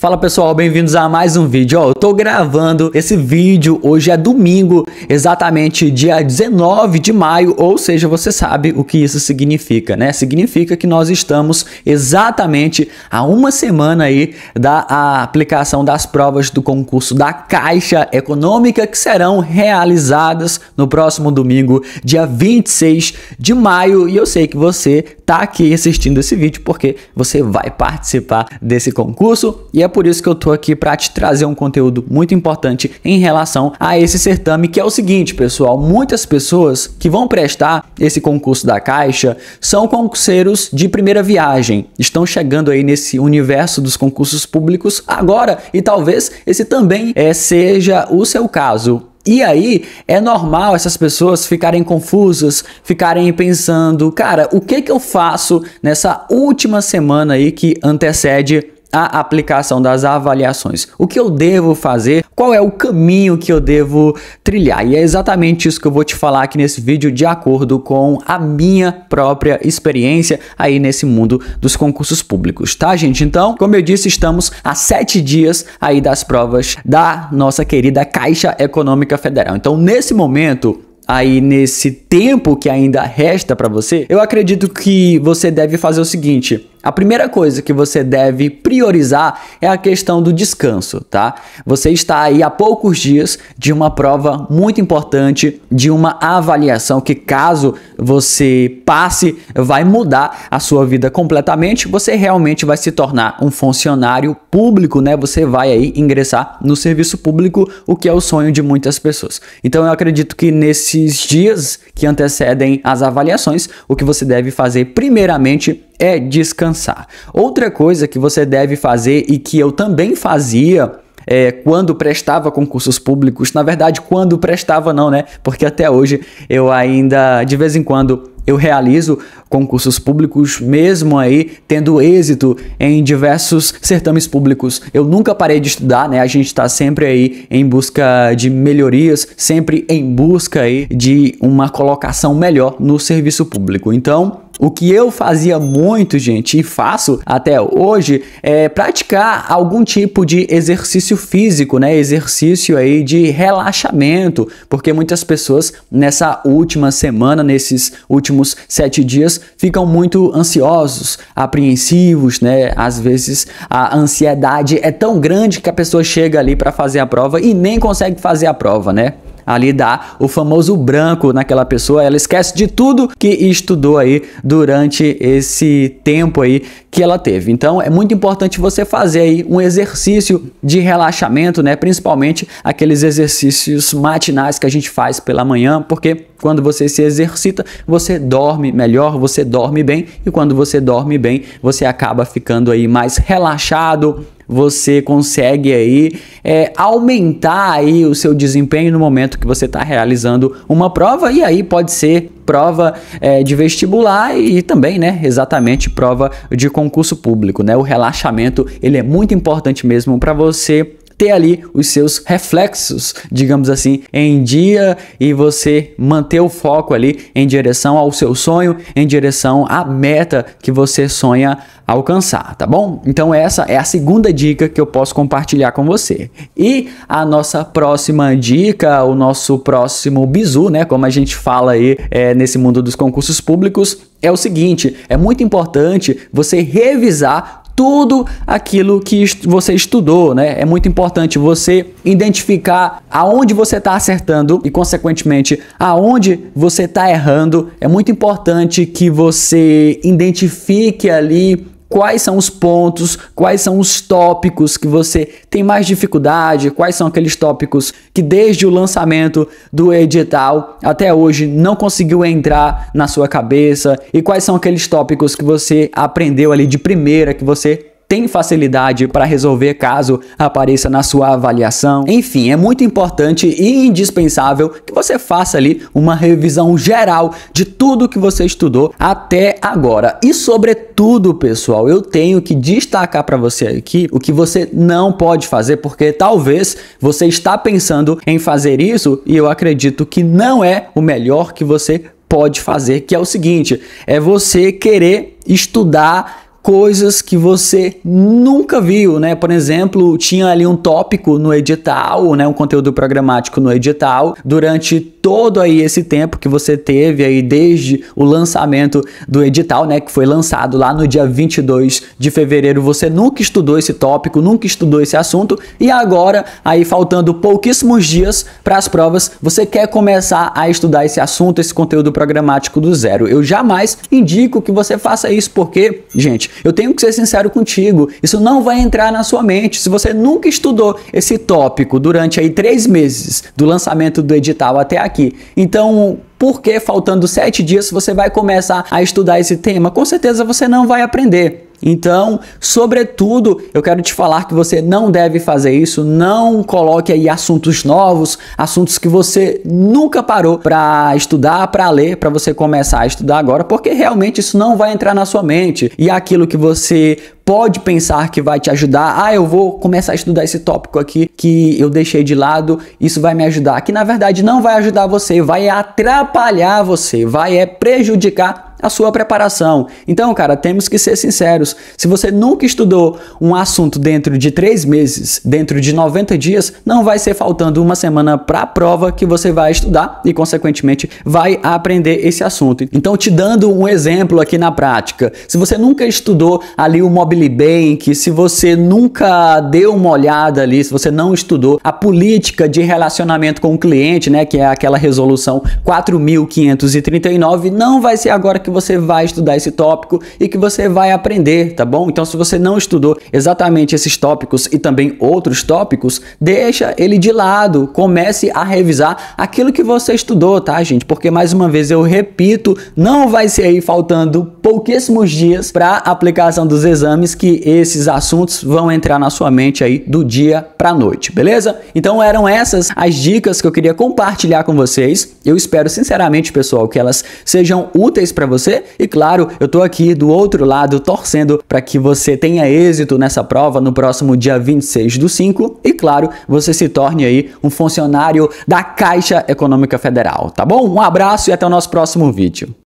Fala pessoal, bem-vindos a mais um vídeo. Ó, eu tô gravando esse vídeo, hoje é domingo, exatamente dia 19 de maio, ou seja, você sabe o que isso significa, né? Significa que nós estamos exatamente a uma semana aí da aplicação das provas do concurso da Caixa Econômica que serão realizadas no próximo domingo, dia 26 de maio, e eu sei que você tá aqui assistindo esse vídeo porque você vai participar desse concurso e é é por isso que eu tô aqui para te trazer um conteúdo muito importante em relação a esse certame, que é o seguinte, pessoal, muitas pessoas que vão prestar esse concurso da Caixa são concurseiros de primeira viagem, estão chegando aí nesse universo dos concursos públicos agora e talvez esse também é, seja o seu caso. E aí é normal essas pessoas ficarem confusas, ficarem pensando, cara, o que que eu faço nessa última semana aí que antecede a aplicação das avaliações. O que eu devo fazer? Qual é o caminho que eu devo trilhar? E é exatamente isso que eu vou te falar aqui nesse vídeo, de acordo com a minha própria experiência aí nesse mundo dos concursos públicos, tá, gente? Então, como eu disse, estamos a sete dias aí das provas da nossa querida Caixa Econômica Federal. Então, nesse momento, aí nesse tempo que ainda resta para você, eu acredito que você deve fazer o seguinte: a primeira coisa que você deve priorizar é a questão do descanso, tá? Você está aí há poucos dias de uma prova muito importante, de uma avaliação que, caso você passe, vai mudar a sua vida completamente. Você realmente vai se tornar um funcionário público, né? Você vai aí ingressar no serviço público, o que é o sonho de muitas pessoas. Então, eu acredito que nesses dias que antecedem as avaliações, o que você deve fazer, primeiramente, é descansar. Outra coisa que você deve fazer e que eu também fazia é, quando prestava concursos públicos, na verdade, quando prestava, não, né? Porque até hoje eu ainda, de vez em quando, eu realizo concursos públicos, mesmo aí tendo êxito em diversos certames públicos. Eu nunca parei de estudar, né? A gente está sempre aí em busca de melhorias, sempre em busca aí de uma colocação melhor no serviço público. Então, o que eu fazia muito, gente, e faço até hoje, é praticar algum tipo de exercício físico, né? Exercício aí de relaxamento, porque muitas pessoas nessa última semana, nesses últimos sete dias, ficam muito ansiosos, apreensivos, né? Às vezes a ansiedade é tão grande que a pessoa chega ali para fazer a prova e nem consegue fazer a prova, né? ali dá o famoso branco naquela pessoa, ela esquece de tudo que estudou aí durante esse tempo aí que ela teve. Então é muito importante você fazer aí um exercício de relaxamento, né? Principalmente aqueles exercícios matinais que a gente faz pela manhã, porque quando você se exercita, você dorme melhor, você dorme bem e quando você dorme bem, você acaba ficando aí mais relaxado, você consegue aí é, aumentar aí o seu desempenho no momento que você está realizando uma prova e aí pode ser prova é, de vestibular e também, né, exatamente prova de concurso público, né? O relaxamento ele é muito importante mesmo para você ter ali os seus reflexos, digamos assim, em dia e você manter o foco ali em direção ao seu sonho, em direção à meta que você sonha alcançar, tá bom? Então essa é a segunda dica que eu posso compartilhar com você. E a nossa próxima dica, o nosso próximo bizu, né, como a gente fala aí é, nesse mundo dos concursos públicos, é o seguinte, é muito importante você revisar tudo aquilo que você estudou, né? É muito importante você identificar aonde você está acertando e, consequentemente, aonde você está errando. É muito importante que você identifique ali quais são os pontos, quais são os tópicos que você tem mais dificuldade, quais são aqueles tópicos que desde o lançamento do edital até hoje não conseguiu entrar na sua cabeça e quais são aqueles tópicos que você aprendeu ali de primeira que você tem facilidade para resolver caso apareça na sua avaliação. Enfim, é muito importante e indispensável que você faça ali uma revisão geral de tudo que você estudou até agora. E sobretudo, pessoal, eu tenho que destacar para você aqui o que você não pode fazer, porque talvez você está pensando em fazer isso e eu acredito que não é o melhor que você pode fazer, que é o seguinte: é você querer estudar coisas que você nunca viu, né? Por exemplo, tinha ali um tópico no edital, né, um conteúdo programático no edital durante todo aí esse tempo que você teve aí desde o lançamento do edital, né, que foi lançado lá no dia 22 de fevereiro. Você nunca estudou esse tópico, nunca estudou esse assunto e agora aí faltando pouquíssimos dias para as provas, você quer começar a estudar esse assunto, esse conteúdo programático do zero. Eu jamais indico que você faça isso porque, gente, eu tenho que ser sincero contigo, isso não vai entrar na sua mente. Se você nunca estudou esse tópico durante aí três meses do lançamento do edital até aqui, então por que faltando sete dias você vai começar a estudar esse tema? Com certeza você não vai aprender. Então, sobretudo, eu quero te falar que você não deve fazer isso, não coloque aí assuntos novos, assuntos que você nunca parou para estudar, para ler, para você começar a estudar agora, porque realmente isso não vai entrar na sua mente. E aquilo que você pode pensar que vai te ajudar, ah, eu vou começar a estudar esse tópico aqui que eu deixei de lado, isso vai me ajudar, que na verdade não vai ajudar você, vai atrapalhar você, vai é prejudicar a sua preparação. Então, cara, temos que ser sinceros. Se você nunca estudou um assunto dentro de três meses, dentro de 90 dias, não vai ser faltando uma semana para a prova que você vai estudar e, consequentemente, vai aprender esse assunto. Então, te dando um exemplo aqui na prática. Se você nunca estudou ali o Mobile Bank, se você nunca deu uma olhada ali, se você não estudou a política de relacionamento com o cliente, né, que é aquela resolução 4539, não vai ser agora que que você vai estudar esse tópico e que você vai aprender, tá bom? Então, se você não estudou exatamente esses tópicos e também outros tópicos, deixa ele de lado, comece a revisar aquilo que você estudou, tá, gente? Porque mais uma vez eu repito, não vai ser aí faltando pouquíssimos dias para aplicação dos exames que esses assuntos vão entrar na sua mente aí do dia para noite, beleza? Então eram essas as dicas que eu queria compartilhar com vocês. Eu espero sinceramente, pessoal, que elas sejam úteis para vocês você. E claro, eu tô aqui do outro lado torcendo para que você tenha êxito nessa prova no próximo dia 26 do 5 e claro, você se torne aí um funcionário da Caixa Econômica Federal, tá bom? Um abraço e até o nosso próximo vídeo.